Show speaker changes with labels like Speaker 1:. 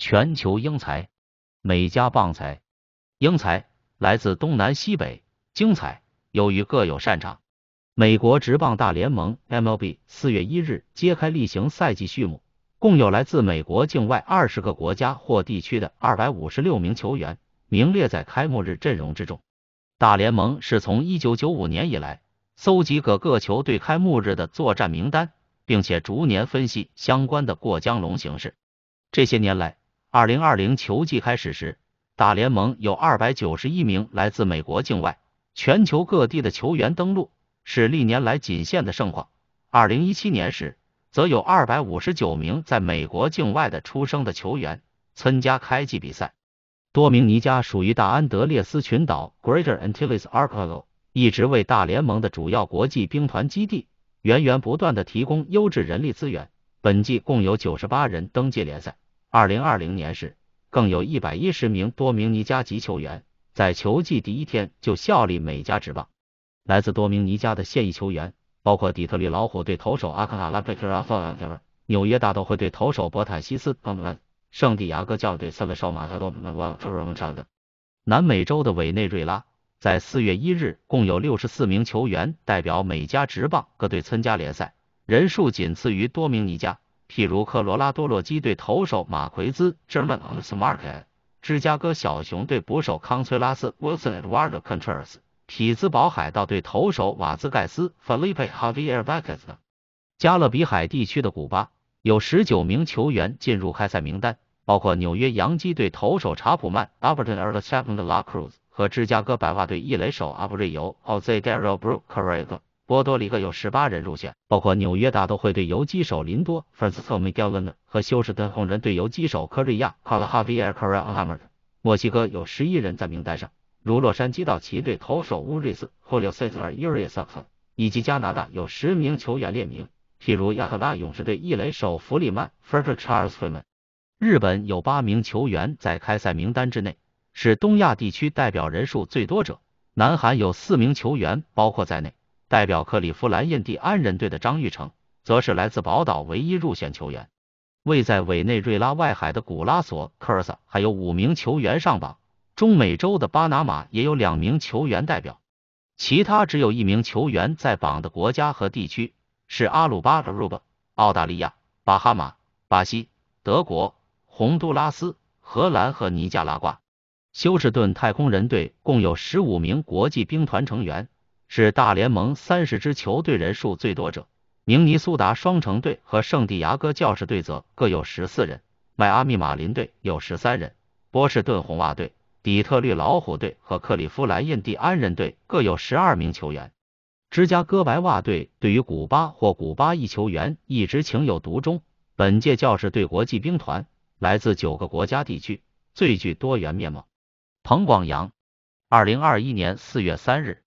Speaker 1: 全球英才，美加棒才，英才来自东南西北，精彩由于各有擅长。美国职棒大联盟 （MLB） 四月一日揭开例行赛季序幕，共有来自美国境外二十个国家或地区的二百五十六名球员名列在开幕日阵容之中。大联盟是从一九九五年以来搜集各各球队开幕日的作战名单，并且逐年分析相关的过江龙形势。这些年来，二零二零球季开始时，大联盟有二百九十一名来自美国境外、全球各地的球员登陆，是历年来仅限的盛况。二零一七年时，则有二百五十九名在美国境外的出生的球员参加开季比赛。多明尼加属于大安德烈斯群岛 （Greater Antilles Archipelago），一直为大联盟的主要国际兵团基地，源源不断地提供优质人力资源。本季共有九十八人登记联赛。2020年时，更有一百一十名多明尼加籍球员在球季第一天就效力美加职棒。来自多明尼加的现役球员包括底特律老虎队投手阿卡拉拉贝克拉夫，纽约大都会队投手博塔西斯，圣地亚哥教队三垒绍马特多。南美洲的委内瑞拉在4月1日共有六十四名球员代表美加职棒各队参加联赛，人数仅次于多明尼加。譬如科罗拉多洛基队投手马奎兹 German Smarke，芝加哥小熊队捕手康崔拉斯 Wilson e d w a r d Contreras，匹兹堡海盗队投手瓦兹盖斯 Felipe Javier Vazquez。加勒比海地区的古巴有19名球员进入开赛名单，包括纽约洋基队投手查普曼 Alberto Severino La Cruz 和芝加哥白袜队一垒手阿布瑞尤 Jose Gabriel Brookhart。波多黎各有十八人入选，包括纽约大都会队游击手林多· f i r 费斯特·米盖尔· n 特和休斯顿红人队游击手科瑞亚·卡拉哈比尔·克 r 阿 e a 墨西哥有十一人在名单上，如洛杉矶道奇队投手乌瑞斯· c 霍利塞斯·乌瑞斯，以及加拿大有十名球员列名，譬如亚特兰勇士队一垒手弗里曼· Frederick Charles Freeman。日本有八名球员在开赛名单之内，是东亚地区代表人数最多者。南韩有四名球员包括在内。代表克利夫兰印第安人队的张玉成，则是来自宝岛唯一入选球员。位在委内瑞拉外海的古拉索科尔萨，还有五名球员上榜。中美洲的巴拿马也有两名球员代表。其他只有一名球员在榜的国家和地区是阿鲁巴、格鲁巴、澳大利亚、巴哈马、巴西、德国、洪都拉斯、荷兰和尼加拉瓜。休斯顿太空人队共有十五名国际兵团成员。是大联盟三十支球队人数最多者，明尼苏达双城队和圣地牙哥教士队则各有十四人，迈阿密马林队有十三人，波士顿红袜队、底特律老虎队和克利夫兰印第安人队各有十二名球员。芝加哥白袜队对于古巴或古巴裔球员一直情有独钟。本届教士队国际兵团来自九个国家地区，最具多元面貌。彭广阳，二零二一年四月三日。